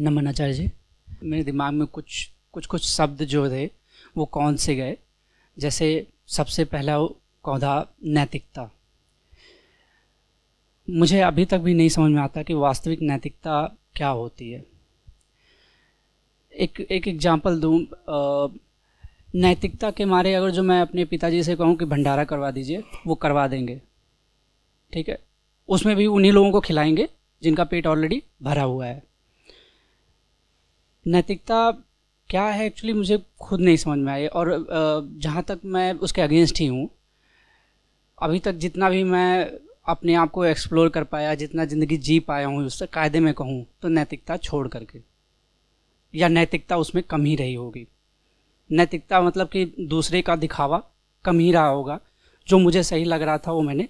नमन आचार्य जी मेरे दिमाग में कुछ कुछ कुछ शब्द जो थे वो कौन से गए जैसे सबसे पहला कौधा नैतिकता मुझे अभी तक भी नहीं समझ में आता कि वास्तविक नैतिकता क्या होती है एक एक एग्जांपल दूँ नैतिकता के मारे अगर जो मैं अपने पिताजी से कहूँ कि भंडारा करवा दीजिए वो करवा देंगे ठीक है उसमें भी उन्हीं लोगों को खिलाएंगे जिनका पेट ऑलरेडी भरा हुआ है नैतिकता क्या है एक्चुअली मुझे खुद नहीं समझ में आई और जहाँ तक मैं उसके अगेंस्ट ही हूँ अभी तक जितना भी मैं अपने आप को एक्सप्लोर कर पाया जितना ज़िंदगी जी पाया हूँ उससे कायदे में कहूँ तो नैतिकता छोड़ करके या नैतिकता उसमें कम ही रही होगी नैतिकता मतलब कि दूसरे का दिखावा कम ही रहा होगा जो मुझे सही लग रहा था वो मैंने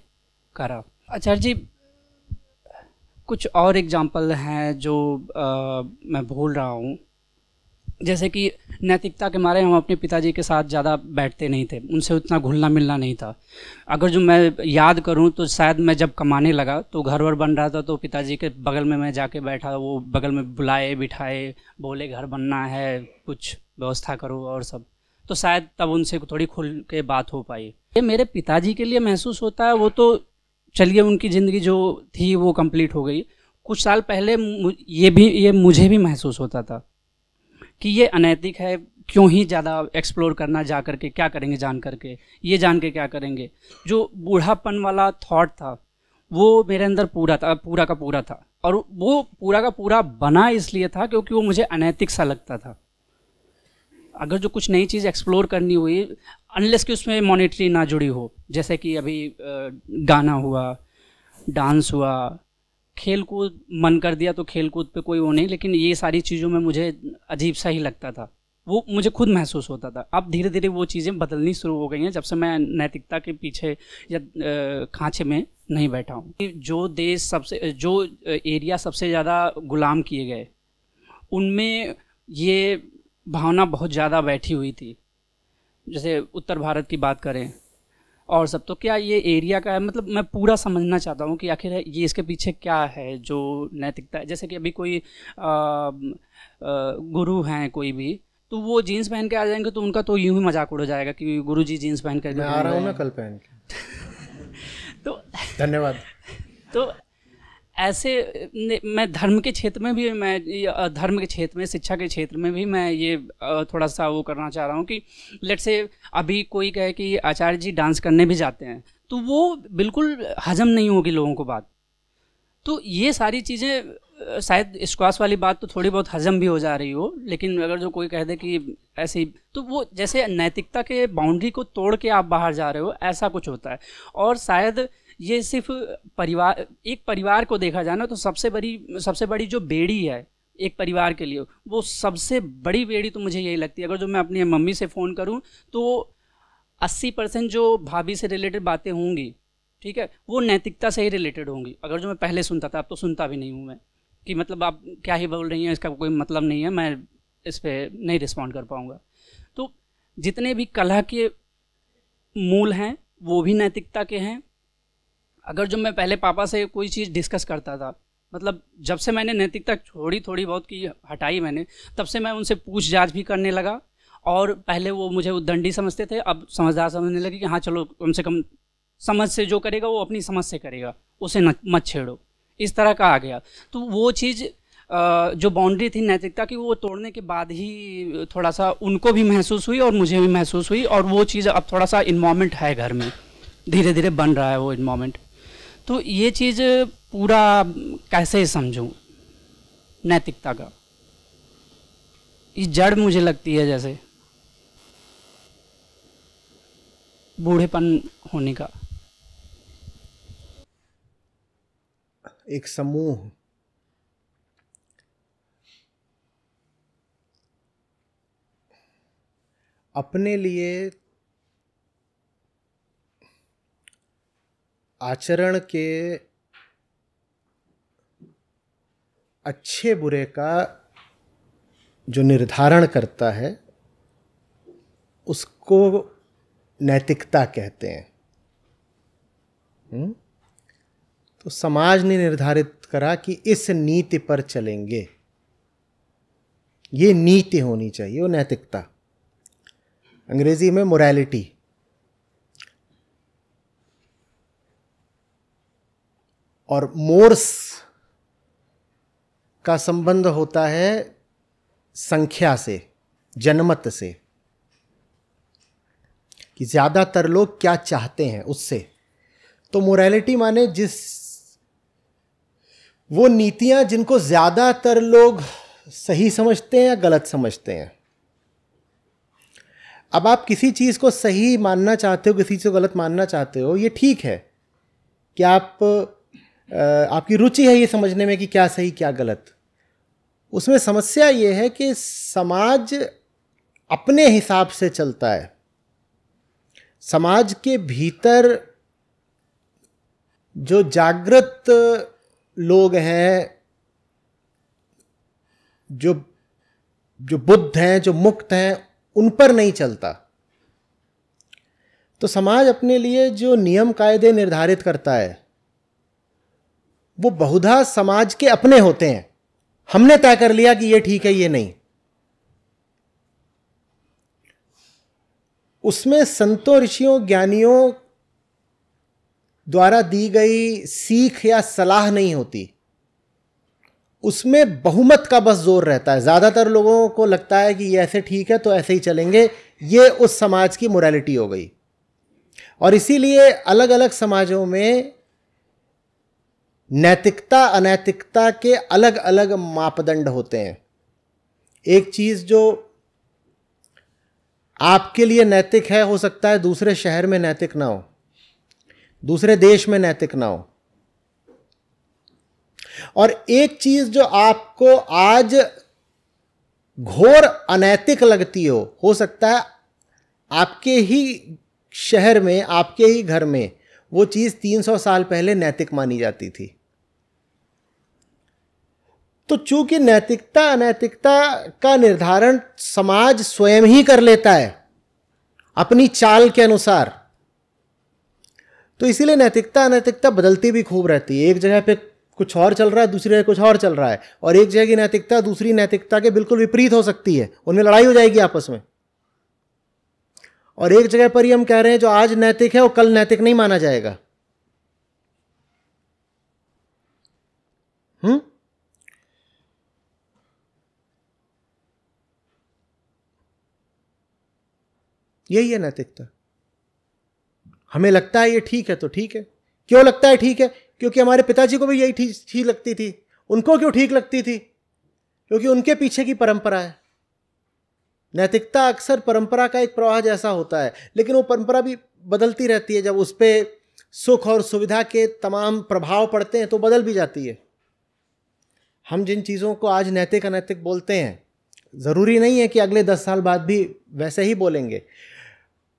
करा आचार्य जी कुछ और एग्जाम्पल हैं जो आ, मैं भूल रहा हूँ जैसे कि नैतिकता के मारे हम अपने पिताजी के साथ ज़्यादा बैठते नहीं थे उनसे उतना घुलना मिलना नहीं था अगर जो मैं याद करूं तो शायद मैं जब कमाने लगा तो घर वर बन रहा था तो पिताजी के बगल में मैं जाके बैठा वो बगल में बुलाए बिठाए बोले घर बनना है कुछ व्यवस्था करो और सब तो शायद तब उनसे थोड़ी खुल के बात हो पाई ये मेरे पिताजी के लिए महसूस होता है वो तो चलिए उनकी ज़िंदगी जो थी वो कंप्लीट हो गई कुछ साल पहले ये भी ये मुझे भी महसूस होता था कि ये अनैतिक है क्यों ही ज़्यादा एक्सप्लोर करना जा करके क्या करेंगे जान करके ये जान के क्या करेंगे जो बूढ़ापन वाला थॉट था वो मेरे अंदर पूरा था पूरा का पूरा था और वो पूरा का पूरा बना इसलिए था क्योंकि वो मुझे अनैतिक सा लगता था अगर जो कुछ नई चीज़ एक्सप्लोर करनी हुई अनलेस कि उसमें मॉनिटरी ना जुड़ी हो जैसे कि अभी गाना हुआ डांस हुआ खेल कूद मन कर दिया तो खेल कूद पे कोई वो नहीं लेकिन ये सारी चीज़ों में मुझे अजीब सा ही लगता था वो मुझे खुद महसूस होता था अब धीरे धीरे वो चीज़ें बदलनी शुरू हो गई हैं जब से मैं नैतिकता के पीछे या खांचे में नहीं बैठा हूँ जो देश सबसे जो एरिया सबसे ज़्यादा गुलाम किए गए उनमें ये भावना बहुत ज़्यादा बैठी हुई थी जैसे उत्तर भारत की बात करें और सब तो क्या ये एरिया का है मतलब मैं पूरा समझना चाहता हूँ कि आखिर ये इसके पीछे क्या है जो नैतिकता है जैसे कि अभी कोई आ, आ, गुरु हैं कोई भी तो वो जीन्स पहन के आ जाएंगे तो उनका तो यूं ही मजाक उड़ जाएगा कि गुरु जी जीन्स पहन कर मैं आ रहा हूँ ना कल पहन के तो धन्यवाद तो ऐसे मैं धर्म के क्षेत्र में भी मैं धर्म के क्षेत्र में शिक्षा के क्षेत्र में भी मैं ये थोड़ा सा वो करना चाह रहा हूँ कि लेट से अभी कोई कहे कि आचार्य जी डांस करने भी जाते हैं तो वो बिल्कुल हजम नहीं होगी लोगों को बात तो ये सारी चीज़ें शायद स्क्वास वाली बात तो थोड़ी बहुत हजम भी हो जा रही हो लेकिन अगर जो कोई कह दे कि ही तो वो जैसे नैतिकता के बाउंड्री को तोड़ के आप बाहर जा रहे हो ऐसा कुछ होता है और शायद ये सिर्फ परिवार एक परिवार को देखा जाना तो सबसे बड़ी सबसे बड़ी जो बेड़ी है एक परिवार के लिए वो सबसे बड़ी बेड़ी तो मुझे यही लगती है अगर जो मैं अपनी मम्मी से फ़ोन करूँ तो अस्सी परसेंट जो भाभी से रिलेटेड बातें होंगी ठीक है वो नैतिकता से ही रिलेटेड होंगी अगर जो मैं पहले सुनता था अब तो सुनता भी नहीं हूँ मैं कि मतलब आप क्या ही बोल रही हैं इसका कोई मतलब नहीं है मैं इस पर नहीं रिस्पॉन्ड कर पाऊँगा तो जितने भी कला के मूल हैं वो भी नैतिकता के हैं अगर जब मैं पहले पापा से कोई चीज़ डिस्कस करता था मतलब जब से मैंने नैतिकता छोड़ी थोड़ी बहुत की हटाई मैंने तब से मैं उनसे पूछ जाछ भी करने लगा और पहले वो मुझे दंडी समझते थे अब समझदार समझने लगे कि हाँ चलो कम से कम समझ से जो करेगा वो अपनी समझ से करेगा उसे न मत छेड़ो इस तरह का आ गया तो वो चीज़ जो बाउंड्री थी नैतिकता की वो तोड़ने के बाद ही थोड़ा सा उनको भी महसूस हुई और मुझे भी महसूस हुई और वो चीज़ अब थोड़ा सा इन्वामेंट है घर में धीरे धीरे बन रहा है वो इन्वामेंट तो ये चीज़ पूरा कैसे समझूं नैतिकता का ये जड़ मुझे लगती है जैसे बूढ़ेपन होने का एक समूह अपने लिए आचरण के अच्छे बुरे का जो निर्धारण करता है उसको नैतिकता कहते हैं हम्म? तो समाज ने निर्धारित करा कि इस नीति पर चलेंगे ये नीति होनी चाहिए वो नैतिकता अंग्रेजी में मोरालिटी और मोर्स का संबंध होता है संख्या से जनमत से कि ज़्यादातर लोग क्या चाहते हैं उससे तो मोरालिटी माने जिस वो नीतियां जिनको ज़्यादातर लोग सही समझते हैं या गलत समझते हैं अब आप किसी चीज़ को सही मानना चाहते हो किसी चीज़ को गलत मानना चाहते हो ये ठीक है कि आप आपकी रुचि है ये समझने में कि क्या सही क्या गलत उसमें समस्या ये है कि समाज अपने हिसाब से चलता है समाज के भीतर जो जागृत लोग हैं जो जो बुद्ध हैं जो मुक्त हैं उन पर नहीं चलता तो समाज अपने लिए जो नियम कायदे निर्धारित करता है वो बहुधा समाज के अपने होते हैं हमने तय कर लिया कि ये ठीक है ये नहीं उसमें संतों ऋषियों ज्ञानियों द्वारा दी गई सीख या सलाह नहीं होती उसमें बहुमत का बस जोर रहता है ज़्यादातर लोगों को लगता है कि ये ऐसे ठीक है तो ऐसे ही चलेंगे ये उस समाज की मोरालिटी हो गई और इसीलिए अलग अलग समाजों में नैतिकता अनैतिकता के अलग अलग मापदंड होते हैं एक चीज़ जो आपके लिए नैतिक है हो सकता है दूसरे शहर में नैतिक ना हो दूसरे देश में नैतिक ना हो और एक चीज जो आपको आज घोर अनैतिक लगती हो हो सकता है आपके ही शहर में आपके ही घर में वो चीज़ 300 साल पहले नैतिक मानी जाती थी तो चूंकि नैतिकता अनैतिकता का निर्धारण समाज स्वयं ही कर लेता है अपनी चाल के अनुसार तो इसीलिए नैतिकता अनैतिकता बदलती भी खूब रहती है एक जगह पे कुछ और चल रहा है दूसरी जगह कुछ और चल रहा है और एक जगह की नैतिकता दूसरी नैतिकता के बिल्कुल विपरीत हो सकती है उनमें लड़ाई हो जाएगी आपस में और एक जगह पर ही हम कह रहे हैं जो आज नैतिक है वो कल नैतिक नहीं माना जाएगा हम्म यही है नैतिकता हमें लगता है ये ठीक है तो ठीक है क्यों लगता है ठीक है क्योंकि हमारे पिताजी को भी यही ठीक लगती थी उनको क्यों ठीक लगती थी क्योंकि उनके पीछे की परंपरा है नैतिकता अक्सर परंपरा का एक प्रवाह जैसा होता है लेकिन वो परंपरा भी बदलती रहती है जब उस पर सुख और सुविधा के तमाम प्रभाव पड़ते हैं तो बदल भी जाती है हम जिन चीज़ों को आज नैतिक अनैतिक बोलते हैं ज़रूरी नहीं है कि अगले दस साल बाद भी वैसे ही बोलेंगे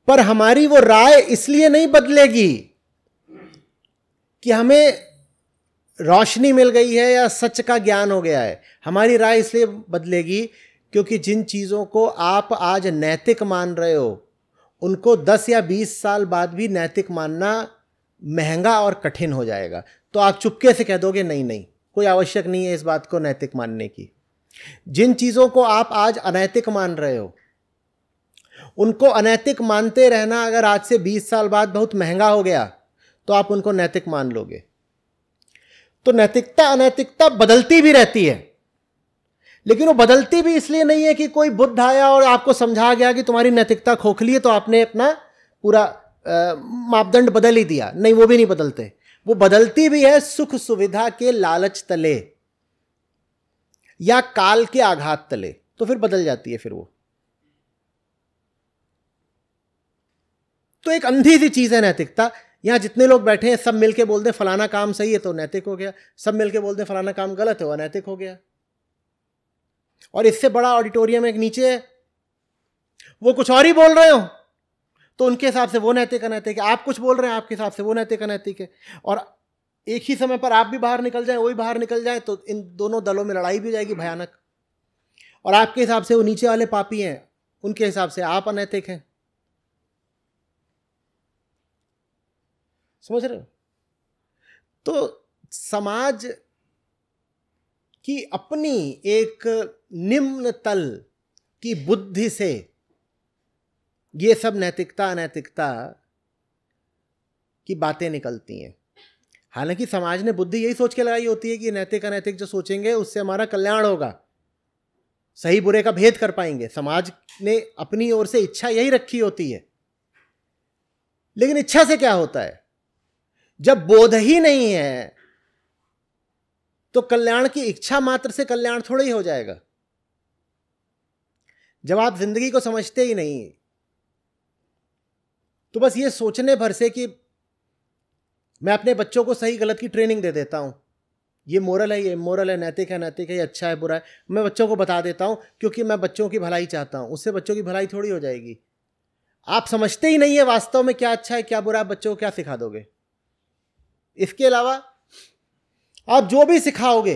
पर हमारी वो राय इसलिए नहीं बदलेगी कि हमें रोशनी मिल गई है या सच का ज्ञान हो गया है हमारी राय इसलिए बदलेगी क्योंकि जिन चीज़ों को आप आज नैतिक मान रहे हो उनको 10 या 20 साल बाद भी नैतिक मानना महंगा और कठिन हो जाएगा तो आप चुपके से कह दोगे नहीं नहीं कोई आवश्यक नहीं है इस बात को नैतिक मानने की जिन चीज़ों को आप आज अनैतिक मान रहे हो उनको अनैतिक मानते रहना अगर आज से 20 साल बाद बहुत महंगा हो गया तो आप उनको नैतिक मान लोगे तो नैतिकता अनैतिकता बदलती भी रहती है लेकिन वो बदलती भी इसलिए नहीं है कि कोई बुद्ध आया और आपको समझा गया कि तुम्हारी नैतिकता खोखली है तो आपने अपना पूरा मापदंड बदल ही दिया नहीं वो भी नहीं बदलते वो बदलती भी है सुख सुविधा के लालच तले या काल के आघात तले तो फिर बदल जाती है फिर वो तो एक अंधी सी चीज है नैतिकता यहां जितने लोग बैठे हैं सब मिलके बोल दें फलाना काम सही है तो नैतिक हो गया सब मिलके बोल दें फलाना काम गलत है वो अनैतिक हो गया और इससे बड़ा ऑडिटोरियम एक नीचे है वो कुछ और ही बोल रहे हो तो उनके हिसाब से वो नैतिक अनैतिक है आप कुछ बोल रहे हैं आपके हिसाब से वो नैतिक अनैतिक है और एक ही समय पर आप भी बाहर निकल जाए वो भी बाहर निकल जाए तो इन दोनों दलों में लड़ाई भी जाएगी भयानक और आपके हिसाब से वो नीचे वाले पापी हैं उनके हिसाब से आप अनैतिक हैं समझ रहे हो तो समाज कि अपनी एक निम्न तल की बुद्धि से ये सब नैतिकता अनैतिकता की बातें निकलती हैं हालांकि समाज ने बुद्धि यही सोच के लगाई होती है कि नैतिक अनैतिक जो सोचेंगे उससे हमारा कल्याण होगा सही बुरे का भेद कर पाएंगे समाज ने अपनी ओर से इच्छा यही रखी होती है लेकिन इच्छा से क्या होता है जब बोध ही नहीं है तो कल्याण की इच्छा मात्र से कल्याण थोड़ा ही हो जाएगा जब आप जिंदगी को समझते ही नहीं तो बस ये सोचने भर से कि मैं अपने बच्चों को सही गलत की ट्रेनिंग दे देता हूँ ये मोरल है ये मोरल है नैतिक है नैतिक है ये अच्छा है बुरा है मैं बच्चों को बता देता हूँ क्योंकि मैं बच्चों की भलाई चाहता हूँ उससे बच्चों की भलाई थोड़ी हो जाएगी आप समझते ही नहीं है वास्तव में क्या अच्छा है क्या बुरा है बच्चों को क्या सिखा दोगे इसके अलावा आप जो भी सिखाओगे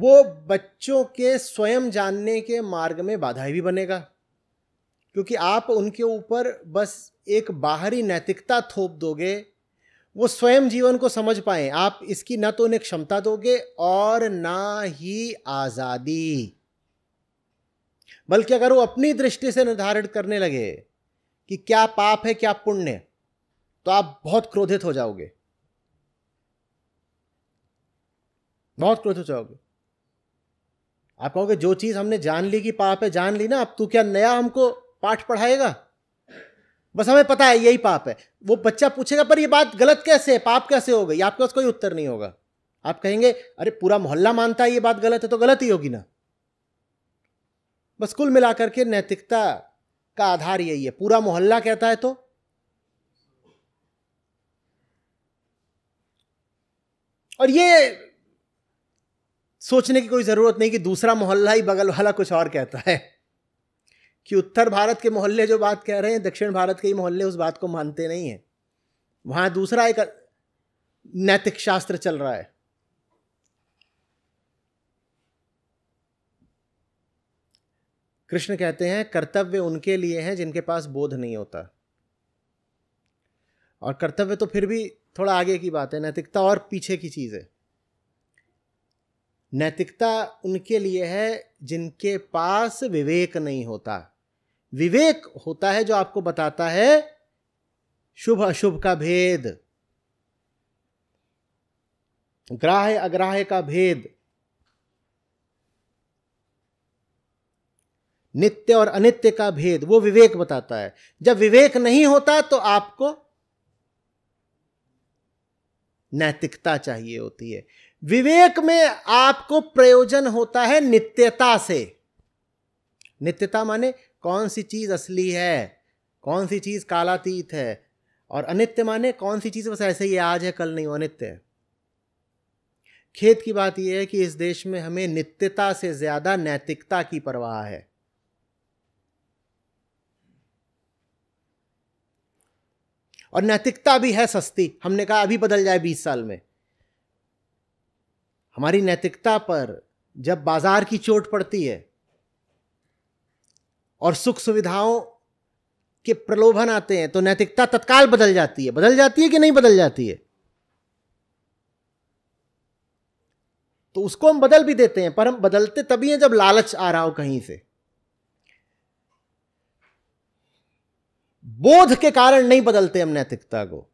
वो बच्चों के स्वयं जानने के मार्ग में बाधाएं भी बनेगा क्योंकि आप उनके ऊपर बस एक बाहरी नैतिकता थोप दोगे वो स्वयं जीवन को समझ पाए आप इसकी ना तो उन्हें क्षमता दोगे और ना ही आज़ादी बल्कि अगर वो अपनी दृष्टि से निर्धारित करने लगे कि क्या पाप है क्या पुण्य तो आप बहुत क्रोधित हो जाओगे बहुत क्रोध हो जाओगे आप कहोगे जो चीज हमने जान ली कि पाप है जान ली ना अब तू क्या नया हमको पाठ पढ़ाएगा बस हमें पता है यही पाप है वो बच्चा पूछेगा पर ये बात गलत कैसे है पाप कैसे हो गई आपके पास कोई उत्तर नहीं होगा आप कहेंगे अरे पूरा मोहल्ला मानता है ये बात गलत है तो गलत ही होगी ना बस कुल मिलाकर के नैतिकता का आधार यही है पूरा मोहल्ला कहता है तो और ये सोचने की कोई ज़रूरत नहीं कि दूसरा मोहल्ला ही बगल वाला कुछ और कहता है कि उत्तर भारत के मोहल्ले जो बात कह रहे हैं दक्षिण भारत के ही मोहल्ले उस बात को मानते नहीं हैं वहाँ दूसरा एक नैतिक शास्त्र चल रहा है कृष्ण कहते हैं कर्तव्य उनके लिए हैं जिनके पास बोध नहीं होता और कर्तव्य तो फिर भी थोड़ा आगे की बात है नैतिकता और पीछे की चीज़ है नैतिकता उनके लिए है जिनके पास विवेक नहीं होता विवेक होता है जो आपको बताता है शुभ अशुभ का भेद ग्राह्य अग्राह्य का भेद नित्य और अनित्य का भेद वो विवेक बताता है जब विवेक नहीं होता तो आपको नैतिकता चाहिए होती है विवेक में आपको प्रयोजन होता है नित्यता से नित्यता माने कौन सी चीज असली है कौन सी चीज कालातीत है और अनित्य माने कौन सी चीज बस ऐसे ही आज है कल नहीं अनित्य है खेत की बात यह है कि इस देश में हमें नित्यता से ज्यादा नैतिकता की परवाह है और नैतिकता भी है सस्ती हमने कहा अभी बदल जाए बीस साल में हमारी नैतिकता पर जब बाजार की चोट पड़ती है और सुख सुविधाओं के प्रलोभन आते हैं तो नैतिकता तत्काल बदल जाती है बदल जाती है कि नहीं बदल जाती है तो उसको हम बदल भी देते हैं पर हम बदलते तभी हैं जब लालच आ रहा हो कहीं से बोध के कारण नहीं बदलते हम नैतिकता को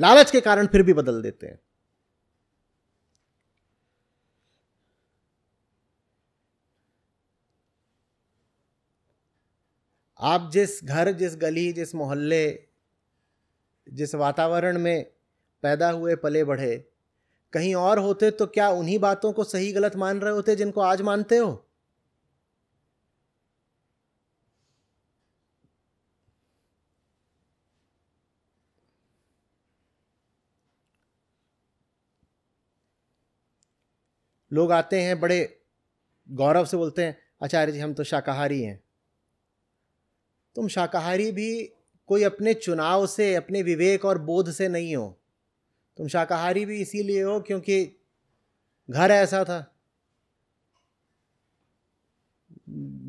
लालच के कारण फिर भी बदल देते हैं आप जिस घर जिस गली जिस मोहल्ले जिस वातावरण में पैदा हुए पले बढ़े कहीं और होते तो क्या उन्हीं बातों को सही गलत मान रहे होते जिनको आज मानते हो लोग आते हैं बड़े गौरव से बोलते हैं आचार्य जी हम तो शाकाहारी हैं तुम शाकाहारी भी कोई अपने चुनाव से अपने विवेक और बोध से नहीं हो तुम शाकाहारी भी इसीलिए हो क्योंकि घर ऐसा था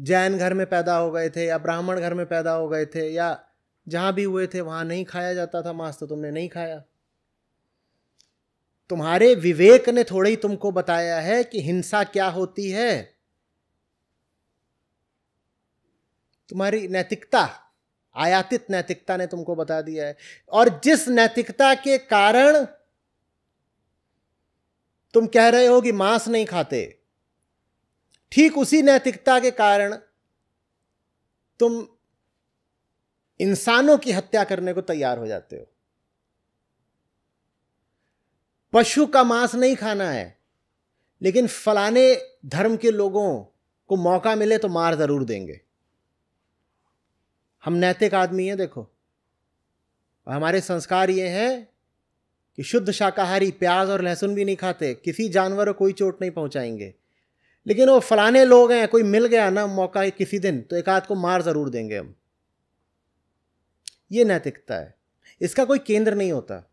जैन घर में पैदा हो गए थे या ब्राह्मण घर में पैदा हो गए थे या जहाँ भी हुए थे वहाँ नहीं खाया जाता था मांस तो तुमने नहीं खाया तुम्हारे विवेक ने थोड़े ही तुमको बताया है कि हिंसा क्या होती है तुम्हारी नैतिकता आयातित नैतिकता ने तुमको बता दिया है और जिस नैतिकता के कारण तुम कह रहे हो कि मांस नहीं खाते ठीक उसी नैतिकता के कारण तुम इंसानों की हत्या करने को तैयार हो जाते हो पशु का मांस नहीं खाना है लेकिन फलाने धर्म के लोगों को मौका मिले तो मार जरूर देंगे हम नैतिक आदमी हैं देखो और हमारे संस्कार ये हैं कि शुद्ध शाकाहारी प्याज और लहसुन भी नहीं खाते किसी जानवर को कोई चोट नहीं पहुंचाएंगे लेकिन वो फलाने लोग हैं कोई मिल गया ना मौका किसी दिन तो एक आध को मार ज़रूर देंगे हम ये नैतिकता है इसका कोई केंद्र नहीं होता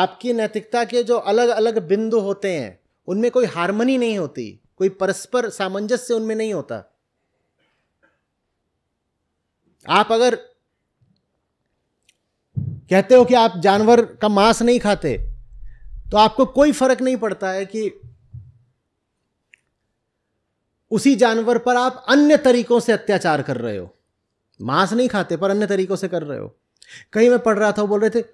आपकी नैतिकता के जो अलग अलग बिंदु होते हैं उनमें कोई हारमनी नहीं होती कोई परस्पर सामंजस्य उनमें नहीं होता आप अगर कहते हो कि आप जानवर का मांस नहीं खाते तो आपको कोई फर्क नहीं पड़ता है कि उसी जानवर पर आप अन्य तरीकों से अत्याचार कर रहे हो मांस नहीं खाते पर अन्य तरीकों से कर रहे हो कहीं मैं पढ़ रहा था वो बोल रहे थे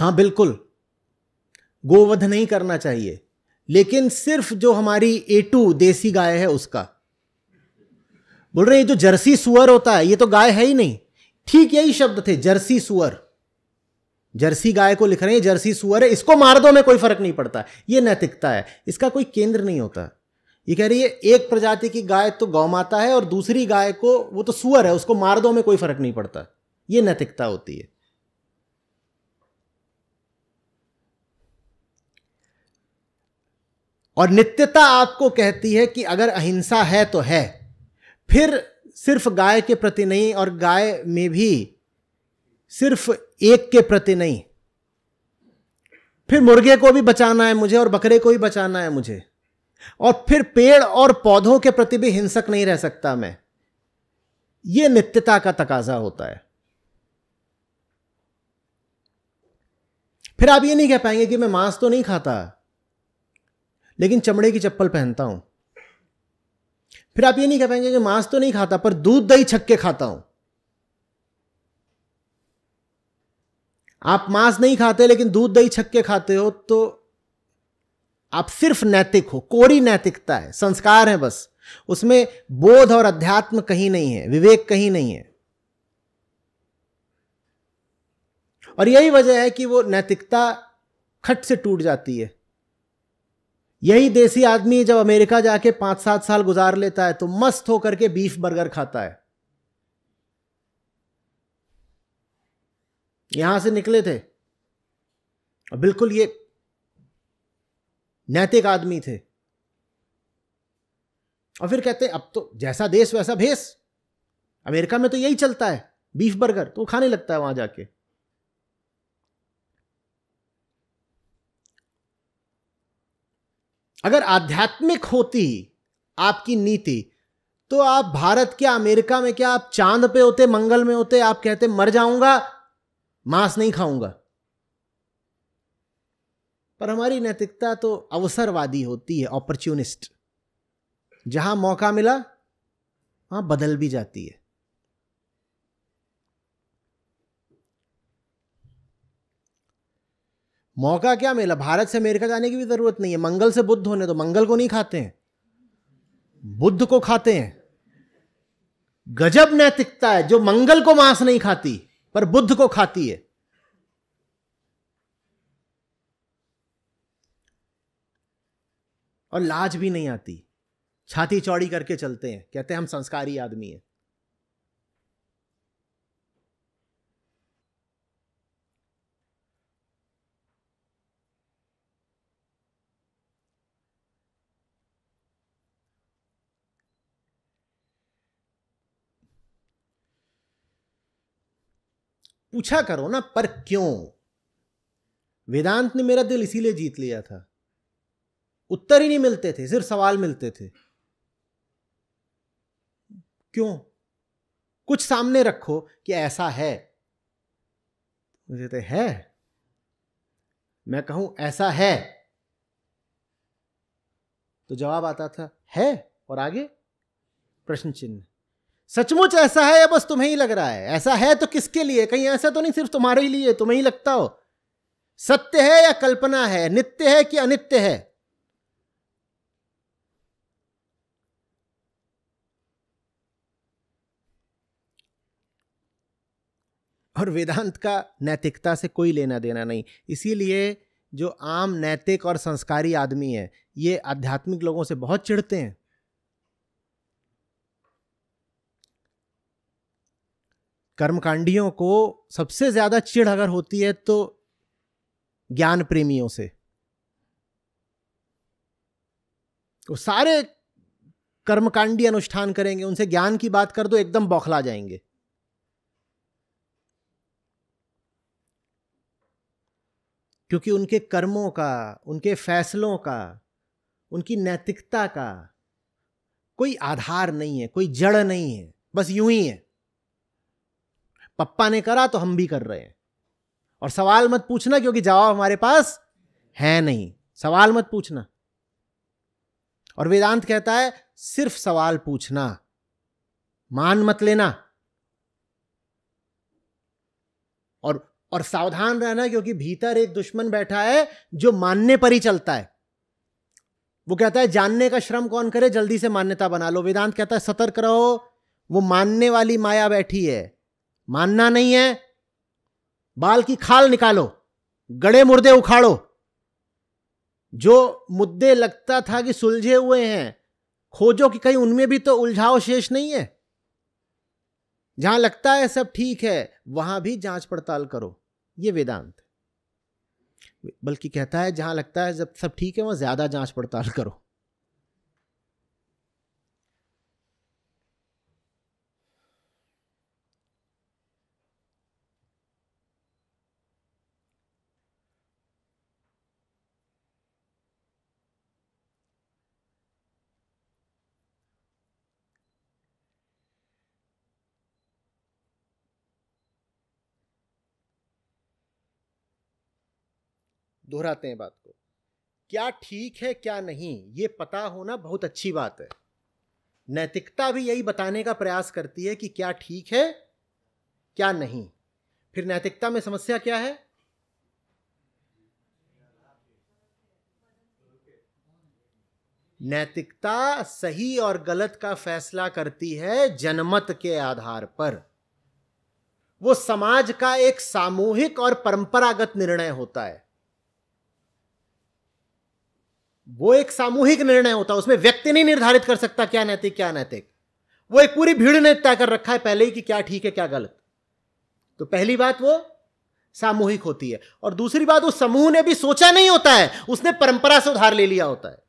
हाँ बिल्कुल गोवध नहीं करना चाहिए लेकिन सिर्फ जो हमारी एटू देसी गाय है उसका बोल रहे ये जो जर्सी सुअर होता है ये तो गाय है ही नहीं ठीक यही शब्द थे जर्सी सुअर जर्सी गाय को लिख रहे हैं जर्सी सुअर है इसको मार दो में कोई फर्क नहीं पड़ता ये नैतिकता है इसका कोई केंद्र नहीं होता ये कह रही है एक प्रजाति की गाय तो गौ माता है और दूसरी गाय को वो तो सुअर है उसको मार दो में कोई फर्क नहीं पड़ता ये नैतिकता होती है और नित्यता आपको कहती है कि अगर अहिंसा है तो है फिर सिर्फ गाय के प्रति नहीं और गाय में भी सिर्फ एक के प्रति नहीं फिर मुर्गे को भी बचाना है मुझे और बकरे को भी बचाना है मुझे और फिर पेड़ और पौधों के प्रति भी हिंसक नहीं रह सकता मैं यह नित्यता का तकाजा होता है फिर आप ये नहीं कह पाएंगे कि मैं मांस तो नहीं खाता लेकिन चमड़े की चप्पल पहनता हूं फिर आप ये नहीं कह पाएंगे कि मांस तो नहीं खाता पर दूध दही छक्के खाता हूं आप मांस नहीं खाते लेकिन दूध दही छक्के खाते हो तो आप सिर्फ नैतिक हो कोरी नैतिकता है संस्कार है बस उसमें बोध और अध्यात्म कहीं नहीं है विवेक कहीं नहीं है और यही वजह है कि वो नैतिकता खट से टूट जाती है यही देसी आदमी जब अमेरिका जाके पांच सात साल गुजार लेता है तो मस्त होकर के बीफ बर्गर खाता है यहां से निकले थे और बिल्कुल ये नैतिक आदमी थे और फिर कहते अब तो जैसा देश वैसा भेस अमेरिका में तो यही चलता है बीफ बर्गर तो खाने लगता है वहां जाके अगर आध्यात्मिक होती आपकी नीति तो आप भारत क्या अमेरिका में क्या आप चांद पे होते मंगल में होते आप कहते मर जाऊंगा मांस नहीं खाऊंगा पर हमारी नैतिकता तो अवसरवादी होती है अपॉर्चुनिस्ट जहां मौका मिला वहां बदल भी जाती है मौका क्या मिला भारत से अमेरिका जाने की भी ज़रूरत नहीं है मंगल से बुद्ध होने तो मंगल को नहीं खाते हैं बुद्ध को खाते हैं गजब नैतिकता है जो मंगल को मांस नहीं खाती पर बुद्ध को खाती है और लाज भी नहीं आती छाती चौड़ी करके चलते हैं कहते हैं हम संस्कारी आदमी हैं पूछा करो ना पर क्यों वेदांत ने मेरा दिल इसीलिए जीत लिया था उत्तर ही नहीं मिलते थे सिर्फ सवाल मिलते थे क्यों कुछ सामने रखो कि ऐसा है मुझे तो है मैं कहूं ऐसा है तो जवाब आता था है और आगे प्रश्न चिन्ह सचमुच ऐसा है या बस तुम्हें ही लग रहा है ऐसा है तो किसके लिए कहीं ऐसा तो नहीं सिर्फ तुम्हारे ही लिए तुम्हें ही लगता हो सत्य है या कल्पना है नित्य है कि अनित्य है और वेदांत का नैतिकता से कोई लेना देना नहीं इसीलिए जो आम नैतिक और संस्कारी आदमी है ये आध्यात्मिक लोगों से बहुत चिढ़ते हैं कर्मकांडियों को सबसे ज़्यादा चिढ़ अगर होती है तो ज्ञान प्रेमियों से वो सारे कर्मकांडी अनुष्ठान करेंगे उनसे ज्ञान की बात कर दो एकदम बौखला जाएंगे क्योंकि उनके कर्मों का उनके फैसलों का उनकी नैतिकता का कोई आधार नहीं है कोई जड़ नहीं है बस यूं ही है पप्पा ने करा तो हम भी कर रहे हैं और सवाल मत पूछना क्योंकि जवाब हमारे पास है नहीं सवाल मत पूछना और वेदांत कहता है सिर्फ सवाल पूछना मान मत लेना और और सावधान रहना क्योंकि भीतर एक दुश्मन बैठा है जो मानने पर ही चलता है वो कहता है जानने का श्रम कौन करे जल्दी से मान्यता बना लो वेदांत कहता है सतर्क रहो वो मानने वाली माया बैठी है मानना नहीं है बाल की खाल निकालो गड़े मुर्दे उखाड़ो जो मुद्दे लगता था कि सुलझे हुए हैं खोजो कि कहीं उनमें भी तो उलझाव शेष नहीं है जहां लगता है सब ठीक है वहां भी जांच पड़ताल करो ये वेदांत बल्कि कहता है जहां लगता है जब सब ठीक है वहां ज्यादा जांच पड़ताल करो दोहराते हैं बात को क्या ठीक है क्या नहीं ये पता होना बहुत अच्छी बात है नैतिकता भी यही बताने का प्रयास करती है कि क्या ठीक है क्या नहीं फिर नैतिकता में समस्या क्या है नैतिकता सही और गलत का फैसला करती है जनमत के आधार पर वो समाज का एक सामूहिक और परंपरागत निर्णय होता है वो एक सामूहिक निर्णय होता है उसमें व्यक्ति नहीं निर्धारित कर सकता क्या नैतिक क्या नैतिक वो एक पूरी भीड़ ने तय कर रखा है पहले ही कि क्या ठीक है क्या गलत तो पहली बात वो सामूहिक होती है और दूसरी बात उस समूह ने भी सोचा नहीं होता है उसने परंपरा से उधार ले लिया होता है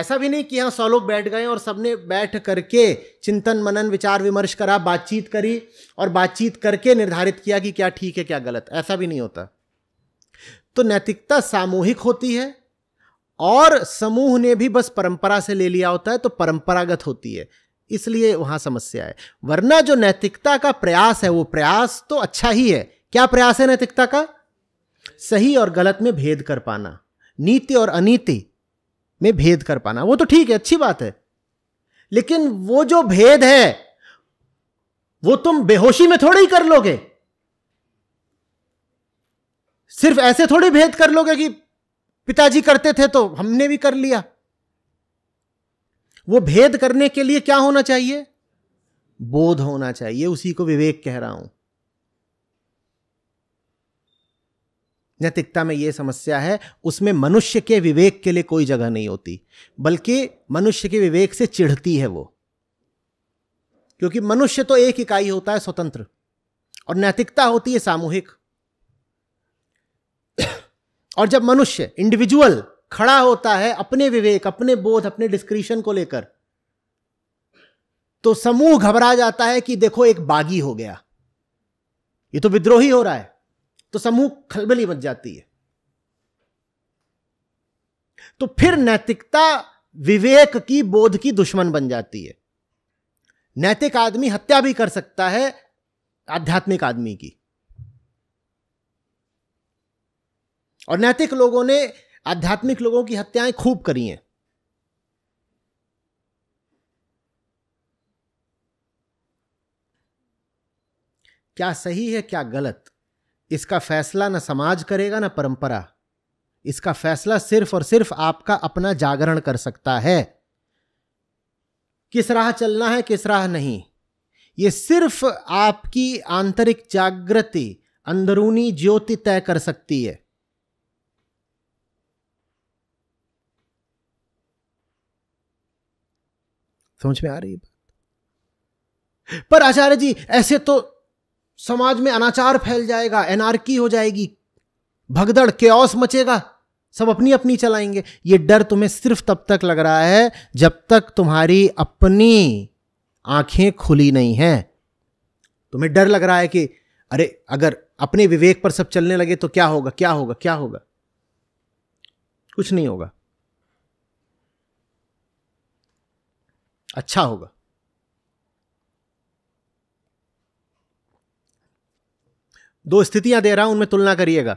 ऐसा भी नहीं कि यहां सौ लोग बैठ गए और सबने बैठ करके चिंतन मनन विचार विमर्श करा बातचीत करी और बातचीत करके निर्धारित किया कि क्या ठीक है क्या गलत ऐसा भी नहीं होता तो नैतिकता सामूहिक होती है और समूह ने भी बस परंपरा से ले लिया होता है तो परंपरागत होती है इसलिए वहां समस्या है वरना जो नैतिकता का प्रयास है वो प्रयास तो अच्छा ही है क्या प्रयास है नैतिकता का सही और गलत में भेद कर पाना नीति और अनीति में भेद कर पाना वो तो ठीक है अच्छी बात है लेकिन वो जो भेद है वो तुम बेहोशी में थोड़े ही कर लोगे सिर्फ ऐसे थोड़ी भेद कर लोगे कि पिताजी करते थे तो हमने भी कर लिया वो भेद करने के लिए क्या होना चाहिए बोध होना चाहिए उसी को विवेक कह रहा हूं नैतिकता में यह समस्या है उसमें मनुष्य के विवेक के लिए कोई जगह नहीं होती बल्कि मनुष्य के विवेक से चिढ़ती है वो क्योंकि मनुष्य तो एक इकाई होता है स्वतंत्र और नैतिकता होती है सामूहिक और जब मनुष्य इंडिविजुअल खड़ा होता है अपने विवेक अपने बोध अपने डिस्क्रिशन को लेकर तो समूह घबरा जाता है कि देखो एक बागी हो गया ये तो विद्रोही हो रहा है तो समूह खलबली मच जाती है तो फिर नैतिकता विवेक की बोध की दुश्मन बन जाती है नैतिक आदमी हत्या भी कर सकता है आध्यात्मिक आदमी की और नैतिक लोगों ने आध्यात्मिक लोगों की हत्याएं खूब करी हैं क्या सही है क्या गलत इसका फैसला ना समाज करेगा ना परंपरा इसका फैसला सिर्फ और सिर्फ आपका अपना जागरण कर सकता है किस राह चलना है किस राह नहीं ये सिर्फ आपकी आंतरिक जागृति अंदरूनी ज्योति तय कर सकती है समझ में आ रही है पर आचार्य जी ऐसे तो समाज में अनाचार फैल जाएगा एनार्की हो जाएगी भगदड़ के मचेगा सब अपनी अपनी चलाएंगे ये डर तुम्हें सिर्फ तब तक लग रहा है जब तक तुम्हारी अपनी आंखें खुली नहीं हैं तुम्हें डर लग रहा है कि अरे अगर अपने विवेक पर सब चलने लगे तो क्या होगा क्या होगा क्या होगा कुछ नहीं होगा अच्छा होगा दो स्थितियां दे रहा हूं उनमें तुलना करिएगा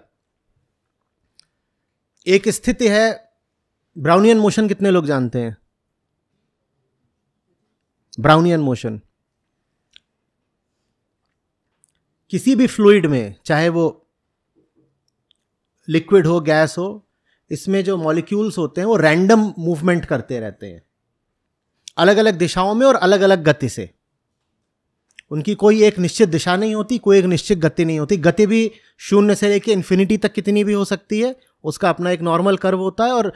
एक स्थिति है ब्राउनियन मोशन कितने लोग जानते हैं ब्राउनियन मोशन किसी भी फ्लूइड में चाहे वो लिक्विड हो गैस हो इसमें जो मॉलिक्यूल्स होते हैं वो रैंडम मूवमेंट करते रहते हैं अलग अलग दिशाओं में और अलग अलग गति से उनकी कोई एक निश्चित दिशा नहीं होती कोई एक निश्चित गति नहीं होती गति भी शून्य से लेकर इन्फिनिटी तक कितनी भी हो सकती है उसका अपना एक नॉर्मल कर्व होता है और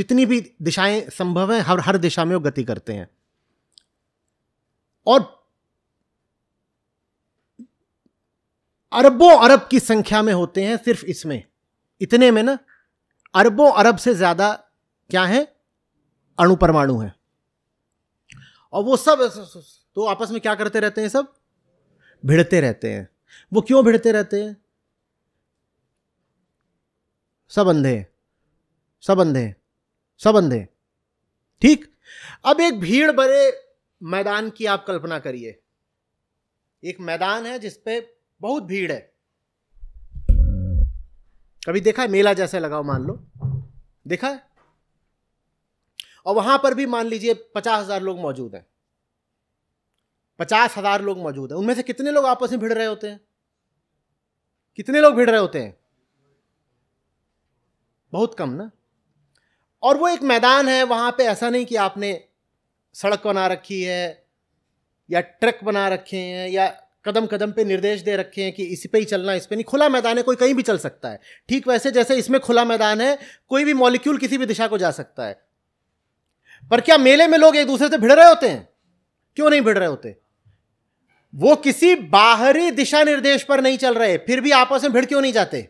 जितनी भी दिशाएं संभव हैं हर हर दिशा में वो गति करते हैं और अरबों अरब की संख्या में होते हैं सिर्फ इसमें इतने में ना अरबों अरब से ज़्यादा क्या है अणु परमाणु हैं और वो सब तो आपस में क्या करते रहते हैं सब भिड़ते रहते हैं वो क्यों भिड़ते रहते हैं सब अंधे सब अंधे सब अंधे ठीक अब एक भीड़ भरे मैदान की आप कल्पना करिए एक मैदान है जिसपे बहुत भीड़ है कभी देखा है मेला जैसा लगाओ मान लो देखा है और वहां पर भी मान लीजिए पचास हजार लोग मौजूद हैं पचास हजार लोग मौजूद हैं उनमें से कितने लोग आपस में भिड़ रहे होते हैं कितने लोग भिड़ रहे होते हैं बहुत कम ना और वो एक मैदान है वहां पे ऐसा नहीं कि आपने सड़क बना रखी है या ट्रक बना रखे हैं या कदम कदम पे निर्देश दे रखे हैं कि इसी पे ही चलना इस पे नहीं खुला मैदान है कोई कहीं भी चल सकता है ठीक वैसे जैसे इसमें खुला मैदान है कोई भी मॉलिक्यूल किसी भी दिशा को जा सकता है पर क्या मेले में लोग एक दूसरे से भिड़ रहे होते हैं क्यों नहीं भिड़ रहे होते वो किसी बाहरी दिशा निर्देश पर नहीं चल रहे फिर भी आपस में भिड़ क्यों नहीं जाते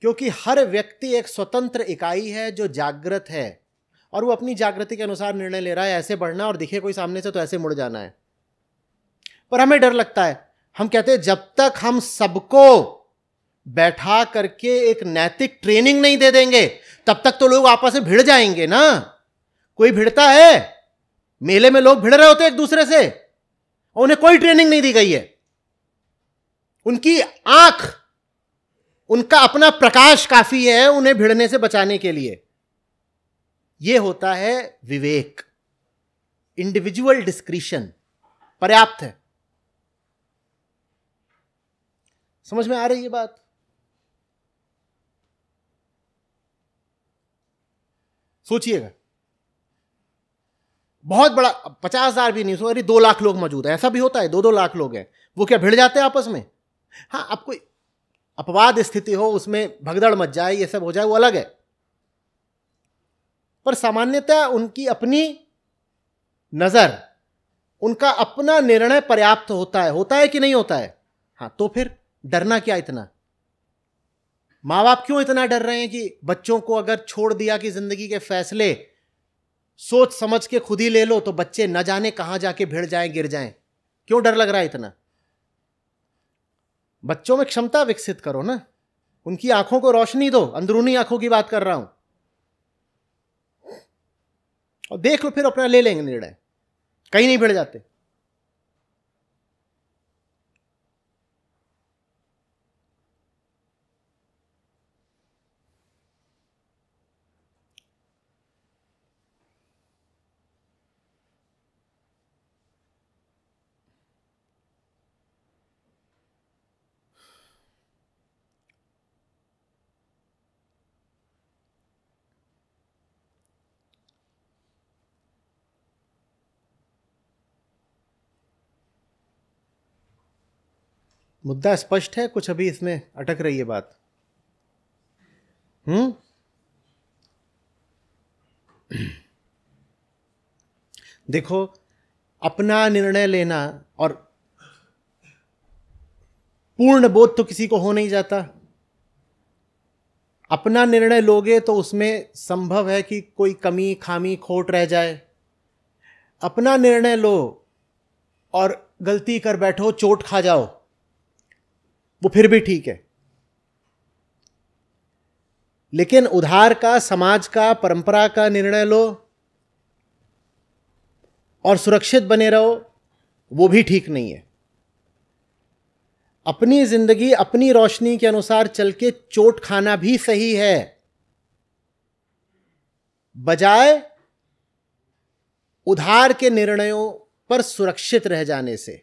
क्योंकि हर व्यक्ति एक स्वतंत्र इकाई है जो जागृत है और वो अपनी जागृति के अनुसार निर्णय ले रहा है ऐसे बढ़ना और दिखे कोई सामने से तो ऐसे मुड़ जाना है पर हमें डर लगता है हम कहते हैं जब तक हम सबको बैठा करके एक नैतिक ट्रेनिंग नहीं दे देंगे तब तक तो लोग आपस में भिड़ जाएंगे ना कोई भिड़ता है मेले में लोग भिड़ रहे होते एक दूसरे से और उन्हें कोई ट्रेनिंग नहीं दी गई है उनकी आंख उनका अपना प्रकाश काफी है उन्हें भिड़ने से बचाने के लिए यह होता है विवेक इंडिविजुअल डिस्क्रिशन पर्याप्त है समझ में आ रही है बात सोचिएगा बहुत बड़ा पचास हजार भी नहीं सो अरे दो लाख लोग मौजूद है ऐसा भी होता है दो दो लाख लोग हैं वो क्या भिड़ जाते हैं आपस में हाँ कोई अपवाद स्थिति हो उसमें भगदड़ मच जाए ये सब हो जाए वो अलग है पर सामान्यतः उनकी अपनी नज़र उनका अपना निर्णय पर्याप्त होता है होता है कि नहीं होता है हाँ तो फिर डरना क्या इतना माँ बाप क्यों इतना डर रहे हैं कि बच्चों को अगर छोड़ दिया कि ज़िंदगी के फैसले सोच समझ के खुद ही ले लो तो बच्चे न जाने कहाँ जाके भिड़ जाएं गिर जाएं क्यों डर लग रहा है इतना बच्चों में क्षमता विकसित करो ना उनकी आंखों को रोशनी दो अंदरूनी आंखों की बात कर रहा हूं और देख लो फिर अपना ले लेंगे निर्णय कहीं नहीं भिड़ जाते मुद्दा स्पष्ट है कुछ अभी इसमें अटक रही है बात हम्म देखो अपना निर्णय लेना और पूर्ण बोध तो किसी को हो नहीं जाता अपना निर्णय लोगे तो उसमें संभव है कि कोई कमी खामी खोट रह जाए अपना निर्णय लो और गलती कर बैठो चोट खा जाओ वो फिर भी ठीक है लेकिन उधार का समाज का परंपरा का निर्णय लो और सुरक्षित बने रहो वो भी ठीक नहीं है अपनी जिंदगी अपनी रोशनी के अनुसार चल के चोट खाना भी सही है बजाय उधार के निर्णयों पर सुरक्षित रह जाने से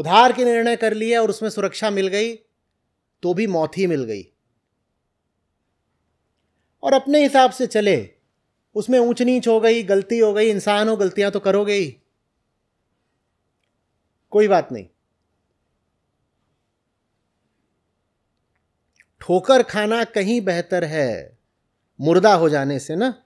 उधार के निर्णय कर लिए और उसमें सुरक्षा मिल गई तो भी मौत ही मिल गई और अपने हिसाब से चले उसमें ऊंच नीच हो गई गलती हो गई इंसान हो गलतियां तो करोगे ही कोई बात नहीं ठोकर खाना कहीं बेहतर है मुर्दा हो जाने से ना